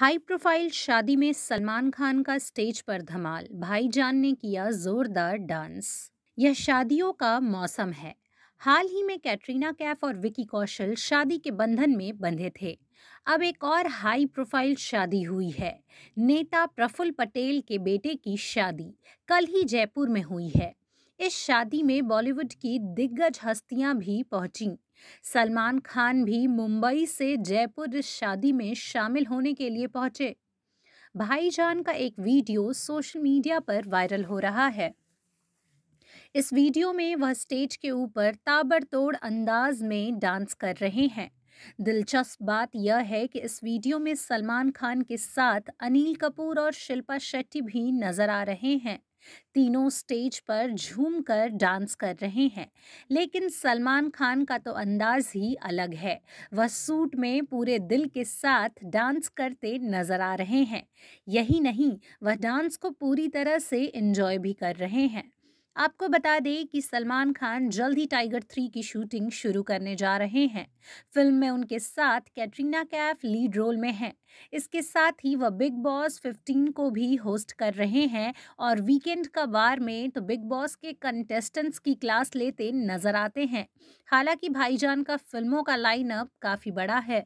high profile शादी में सलमान खान का स्टेज पर धमाल भाईजान ने किया जोरदार डांस यह शादियों का मौसम है हाल ही में कैटरीना कैफ और विकी कौशल शादी के बंधन में बंधे थे अब एक और हाई प्रोफाइल शादी हुई है नेता प्रफुल्ल पटेल के बेटे की शादी कल ही जयपुर में हुई है इस शादी में बॉलीवुड की दिग्गज हस्तियां भी पहुंचीं सलमान खान भी मुंबई से जयपुर शादी में शामिल होने के लिए पहुंचे भाईजान का एक वीडियो सोशल मीडिया पर वायरल हो रहा है इस वीडियो में वह स्टेज के ऊपर ताबड़तोड़ अंदाज में डांस कर रहे हैं दिलचस्प बात यह है कि इस वीडियो में सलमान खान के साथ अनिल कपूर और शिल्पा शेट्टी भी नजर आ रहे हैं तीनों स्टेज पर झूम कर डांस कर रहे हैं लेकिन सलमान खान का तो अंदाज ही अलग है वह सूट में पूरे दिल के साथ डांस करते नजर आ रहे हैं यही नहीं वह डांस को पूरी तरह से इंजॉय भी कर रहे हैं आपको बता दें कि सलमान खान जल्द ही टाइगर थ्री की शूटिंग शुरू करने जा रहे हैं फिल्म में उनके साथ कैटरीना कैफ लीड रोल में हैं इसके साथ ही वह बिग बॉस 15 को भी होस्ट कर रहे हैं और वीकेंड का बार में तो बिग बॉस के कंटेस्टेंट्स की क्लास लेते नजर आते हैं हालांकि भाईजान का फिल्मों का लाइनअप काफ़ी बड़ा है